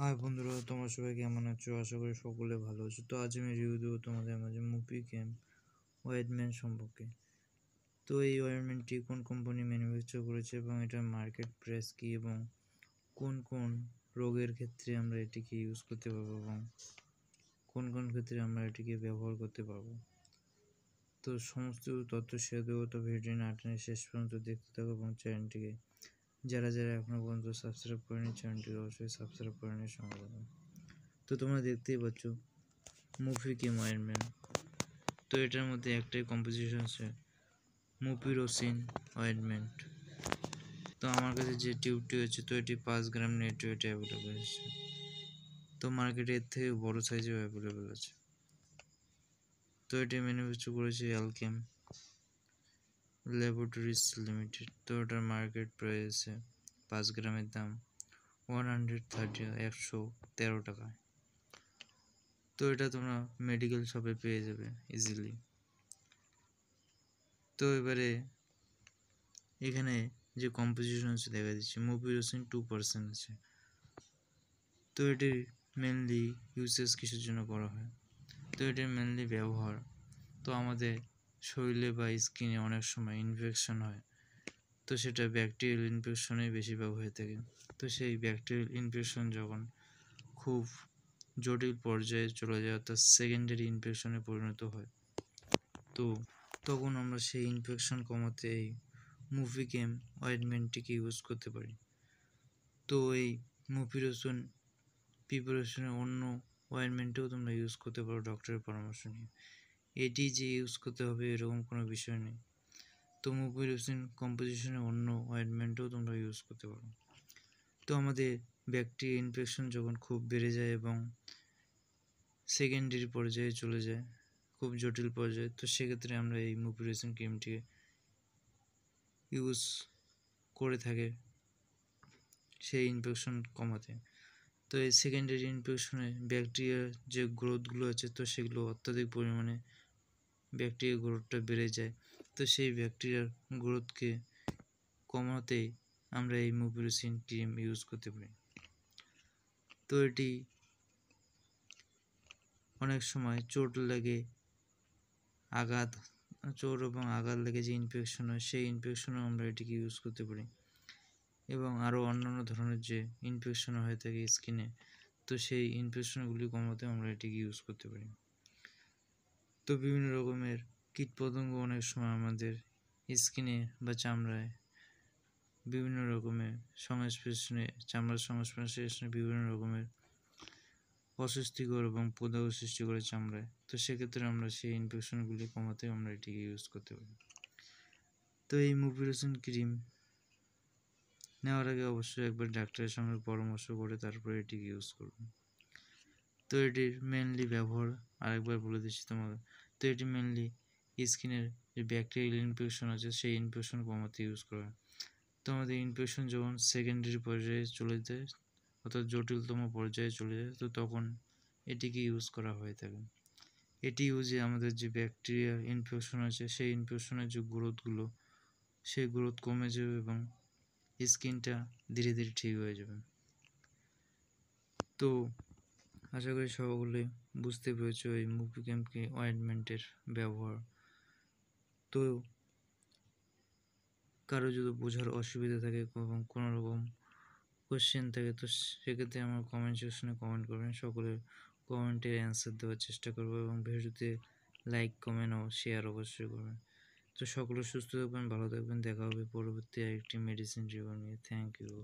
high বন্ধুরা তোমার সবাই কেমন আছো আশা করি সকলে ভালো আছো তো আজ আমি রিভিউ দেবো তোমাদের মাঝে মুভি ক্যাম ওয়েডম্যান সম্পর্কে তো এই ওয়েডম্যানটি কোন কোম্পানি ম্যানুফ্যাকচার করেছে এবং এটার মার্কেট প্রেস কী এবং কোন কোন রোগের ক্ষেত্রে আমরা এটিকে ইউজ করতে পারবো এবং কোন কোন ক্ষেত্রে আমরা এটিকে ব্যবহার করতে পারবো তো সমস্ত তথ্য শেয়ার দেবো তো ভিডিও নাটনের শেষ পর্যন্ত দেখতে থাকো এবং চ্যানেলটিকে যারা যারা এখনও পর্যন্ত সাবস্ক্রাইব করেনি চ্যানেলটি অবশ্যই সাবস্ক্রাইব করে নিয়ে সঙ্গে তো তোমরা দেখতেই পাচ্ছ মুফি কি মায়ের ম্যান তো এটার মধ্যে একটাই কম্পোজিশন আছে মুপিরোসিন অয়েন্টমেন্ট তো আমার কাছে যে টিউবটি হয়েছে তো এটি পাঁচ গ্রাম নেট এটি অ্যাভেলেবেল আছে তো মার্কেটে এর থেকে বড় সাইজেও অ্যাভেলেবেল আছে তো এটি ম্যানুফ্যাকচার করেছে অ্যালকেম ল্যাবরেটরিজ লিমিটেড তো ওটার মার্কেট প্রাইস পাঁচ গ্রামের দাম ওয়ান হান্ড্রেড থার্টি একশো তেরো টাকায় তো এটা তোমরা মেডিকেল শপে পেয়ে যাবে ইজিলি তো এবারে এখানে যে কম্পোজিশন আছে দেখা দিচ্ছে মোবিউরোসিন টু পার্সেন্ট আছে তো এটি মেনলি ইউসেস কিসের জন্য করা হয় তো এটির মেনলি ব্যবহার তো আমাদের শরীরে বা স্কিনে অনেক সময় ইনফেকশন হয় তো সেটা ব্যাকটেরিয়াল ইনফেকশনেই বেশিরভাগ হয়ে থাকে তো সেই ব্যাকটেরিয়াল ইনফেকশন যখন খুব জটিল পর্যায়ে চলে যায় অর্থাৎ সেকেন্ডারি ইনফেকশনে পরিণত হয় তো তখন আমরা সেই ইনফেকশন কমাতে এই মুভি গেম অয়েন্টমেন্টটিকে ইউজ করতে পারি তো এই মুফিরোসন প্রিপারেশনের অন্য অয়েন্টমেন্টেও তোমরা ইউজ করতে পারো ডক্টরের পরামর্শ নিয়ে এটি যে ইউজ করতে হবে এরকম কোনো বিষয় নেই তো মুকুইরোসিন কম্পোজিশনে অন্য অয়েন্টমেন্টও তোমরা ইউজ করতে পারো তো আমাদের ব্যাকটেরিয়া ইনফেকশন যখন খুব বেড়ে যায় এবং সেকেন্ডারি পর্যায়ে চলে যায় খুব জটিল পর্যায়ে তো সেক্ষেত্রে আমরা এই মুকুইরোসিন ক্রিমটিকে ইউজ করে থাকে সেই ইনফেকশন কমাতে তো এই সেকেন্ডারি ইনফেকশনে ব্যাকটেরিয়ার যে গ্রোথগুলো আছে তো সেগুলো অত্যাধিক পরিমাণে ব্যাকটেরিয়ার গ্রোথটা বেড়ে যায় তো সেই ব্যাকটেরিয়ার গ্রোথকে কমাতেই আমরা এই মোবিলসিন ক্রিম ইউজ করতে পারি তো এটি অনেক সময় চোট লাগে আঘাত চোট এবং আঘাত লেগে যে ইনফেকশন হয় সেই ইনফেকশনও আমরা এটিকে ইউজ করতে পারি এবং আরও অন্যান্য ধরনের যে ইনফেকশন হয়ে থাকে স্কিনে তো সেই ইনফেকশনগুলি কমাতে আমরা এটিকে ইউজ করতে পারি তো বিভিন্ন রকমের কীটপতঙ্গ অনেক সময় আমাদের স্কিনে বা চামড়ায় বিভিন্ন রকমের সংস্পর্শে চামড়ার সংস্পর্শে এসে বিভিন্ন রকমের অস্বস্তিকর এবং প্রদাহ সৃষ্টি করে চামড়ায় তো সেক্ষেত্রে আমরা সেই ইনফেকশনগুলি কমাতে আমরা এটিকে ইউজ করতে পারি তো এই মুভিলোসন ক্রিম নেওয়ার আগে অবশ্যই একবার ডাক্তারের সঙ্গে পরামর্শ করে তারপরে এটিকে ইউজ করুন তো এটির মেনলি ব্যবহার আরেকবার বলে দিচ্ছি তোমাকে তো এটি মেনলি স্কিনের যে ব্যাকটেরিয়াল ইনফেকশন আছে সেই ইনফেকশন কমাতে ইউজ করা তো আমাদের ইনফেকশন যখন সেকেন্ডারি পর্যায়ে চলে যায় অর্থাৎ জটিলতম পর্যায়ে চলে যায় তো তখন এটিকে ইউজ করা হয়ে থাকে এটি ইউজে আমাদের যে ব্যাকটেরিয়া ইনফেকশন আছে সেই ইনফেকশনের যে গ্রোথগুলো সেই গ্রোথ কমে যাবে এবং স্কিনটা ধীরে ধীরে ঠিক হয়ে যাবে তো আশা করি সকলে বুঝতে পেরেছো এই মুভি মুভিক্যাম্পকে অয়েন্টমেন্টের ব্যবহার তো কারো যদি বোঝার অসুবিধা থাকে এবং কোনো রকম কোয়েশ্চেন থাকে তো সেক্ষেত্রে আমার কমেন্ট সেকশনে কমেন্ট করবেন সকলের কমেন্টের অ্যান্সার দেওয়ার চেষ্টা করবো এবং ভিডিওতে লাইক কমেন্ট ও শেয়ার অবশ্যই করবেন তো সকলে সুস্থ থাকবেন ভালো থাকবেন দেখা হবে পরবর্তী আরেকটি মেডিসিন জীবন নিয়ে থ্যাংক ইউ